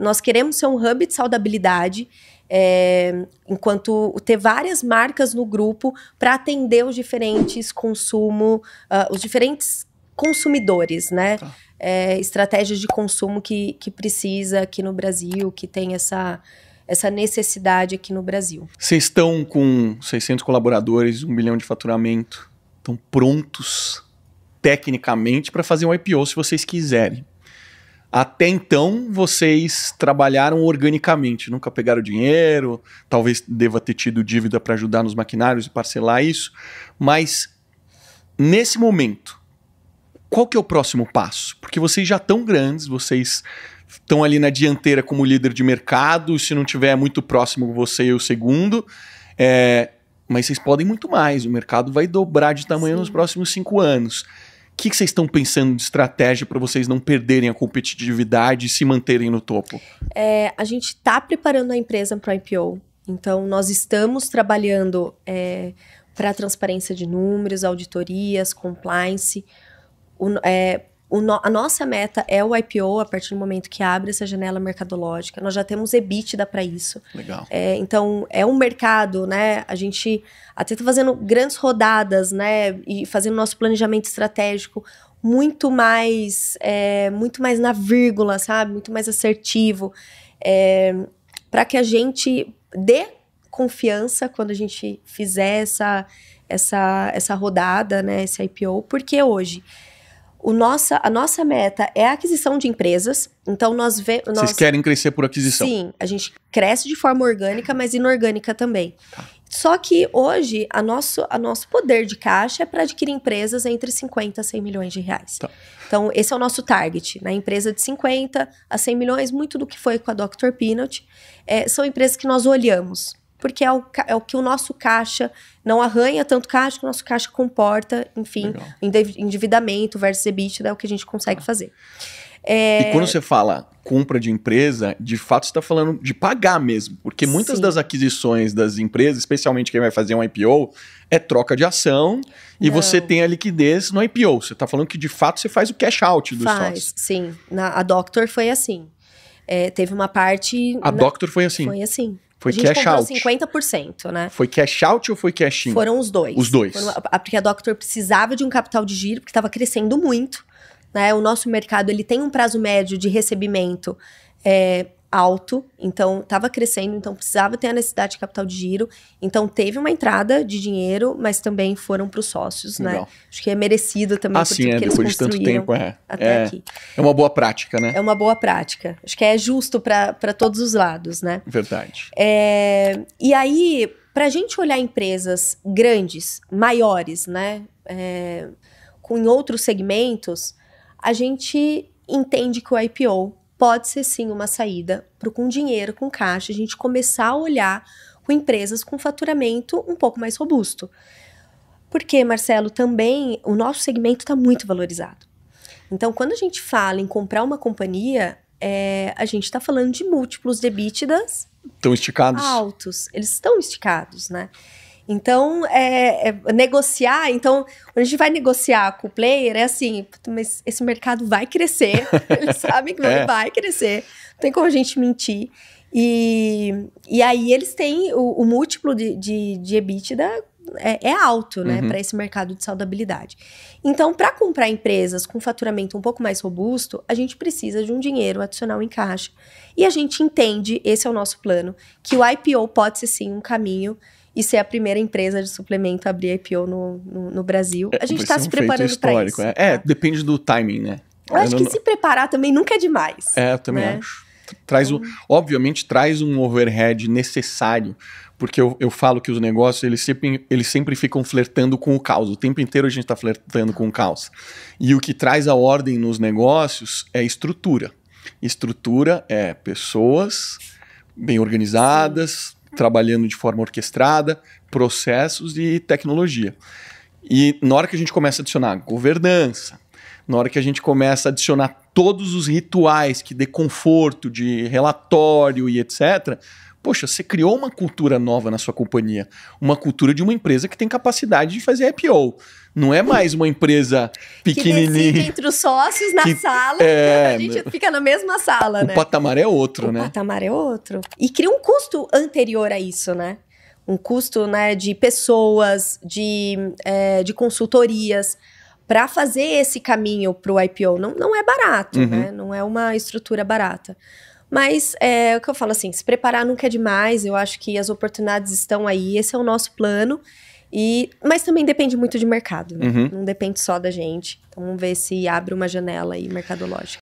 Nós queremos ser um hub de saudabilidade, é, enquanto ter várias marcas no grupo para atender os diferentes consumo, uh, os diferentes consumidores, né? Tá. É, estratégias de consumo que, que precisa aqui no Brasil, que tem essa, essa necessidade aqui no Brasil. Vocês estão com 600 colaboradores, um bilhão de faturamento, estão prontos tecnicamente para fazer um IPO se vocês quiserem. Até então, vocês trabalharam organicamente, nunca pegaram dinheiro, talvez deva ter tido dívida para ajudar nos maquinários e parcelar isso, mas nesse momento, qual que é o próximo passo? Porque vocês já estão grandes, vocês estão ali na dianteira como líder de mercado, se não tiver muito próximo você e o segundo, é, mas vocês podem muito mais, o mercado vai dobrar de tamanho Sim. nos próximos cinco anos que, que vocês estão pensando de estratégia para vocês não perderem a competitividade e se manterem no topo? É, a gente está preparando a empresa para o IPO. Então, nós estamos trabalhando é, para transparência de números, auditorias, compliance. O, é, no, a nossa meta é o IPO a partir do momento que abre essa janela mercadológica. Nós já temos EBITDA para isso. Legal. É, então, é um mercado, né? A gente até está fazendo grandes rodadas, né? E fazendo nosso planejamento estratégico muito mais, é, muito mais na vírgula, sabe? Muito mais assertivo. É, para que a gente dê confiança quando a gente fizer essa, essa, essa rodada, né? Esse IPO. Porque hoje... O nossa, a nossa meta é a aquisição de empresas. Então nós vemos. Vocês querem crescer por aquisição? Sim, a gente cresce de forma orgânica, mas inorgânica também. Tá. Só que hoje a nosso, a nosso poder de caixa é para adquirir empresas entre 50 a 100 milhões de reais. Tá. Então esse é o nosso target, na né? empresa de 50 a 100 milhões, muito do que foi com a Dr. Peanut, é, são empresas que nós olhamos porque é o, é o que o nosso caixa não arranha tanto caixa que o nosso caixa comporta, enfim, Legal. endividamento versus EBITDA é o que a gente consegue ah. fazer. É... E quando você fala compra de empresa, de fato está falando de pagar mesmo, porque muitas Sim. das aquisições das empresas, especialmente quem vai fazer um IPO, é troca de ação e Não. você tem a liquidez no IPO. Você está falando que de fato você faz o cash out dos faz, sócios. Sim, Na, a Doctor foi assim. É, teve uma parte. A na... Doctor foi assim. Foi assim. Foi a gente cash out. 50%, né? Foi cash out ou foi cash in? Foram os dois. Os dois. Foram, porque a Doctor precisava de um capital de giro, porque estava crescendo muito. Né? O nosso mercado ele tem um prazo médio de recebimento é, alto, então estava crescendo, então precisava ter a necessidade de capital de giro. Então teve uma entrada de dinheiro, mas também foram para os sócios, né? Legal. né? Acho que é merecido também ah, por sim, é, que eles depois de tanto tempo, é. até é, aqui. É uma boa prática, né? É uma boa prática. Acho que é justo para todos os lados, né? Verdade. É, e aí, para a gente olhar empresas grandes, maiores, né? É, com outros segmentos, a gente entende que o IPO pode ser sim uma saída para com dinheiro, com caixa, a gente começar a olhar com empresas com faturamento um pouco mais robusto. Porque, Marcelo, também o nosso segmento está muito valorizado. Então, quando a gente fala em comprar uma companhia, é, a gente está falando de múltiplos de Estão esticados. Altos. Eles estão esticados, né? Então, é, é, negociar. Então, a gente vai negociar com o player, é assim: mas esse mercado vai crescer. Eles sabem que é. vai crescer. Não tem como a gente mentir. E, e aí, eles têm o, o múltiplo de, de, de EBITDA é, é alto, né, uhum. para esse mercado de saudabilidade. Então, para comprar empresas com faturamento um pouco mais robusto, a gente precisa de um dinheiro adicional em caixa. E a gente entende, esse é o nosso plano, que o IPO pode ser sim um caminho e ser a primeira empresa de suplemento a abrir IPO no, no, no Brasil. É, a gente está se um preparando para isso. É. é, depende do timing, né? Eu, eu acho não... que se preparar também nunca é demais. É, eu também né? acho. Traz o, obviamente, traz um overhead necessário porque eu, eu falo que os negócios eles sempre, eles sempre ficam flertando com o caos. O tempo inteiro a gente está flertando com o caos. E o que traz a ordem nos negócios é estrutura. Estrutura é pessoas bem organizadas, trabalhando de forma orquestrada, processos e tecnologia. E na hora que a gente começa a adicionar governança, na hora que a gente começa a adicionar todos os rituais que dê conforto, de relatório e etc., poxa, você criou uma cultura nova na sua companhia. Uma cultura de uma empresa que tem capacidade de fazer IPO. Não é mais uma empresa pequenininha. Que entre os sócios na que, sala, é, né? a gente fica na mesma sala, o né? O patamar é outro, o né? O patamar é outro. E cria um custo anterior a isso, né? Um custo né, de pessoas, de, é, de consultorias para fazer esse caminho para o IPO. Não, não é barato, uhum. né? Não é uma estrutura barata. Mas é o que eu falo assim: se preparar nunca é demais. Eu acho que as oportunidades estão aí. Esse é o nosso plano. E, mas também depende muito de mercado, né? uhum. não depende só da gente. Então vamos ver se abre uma janela aí mercadológica.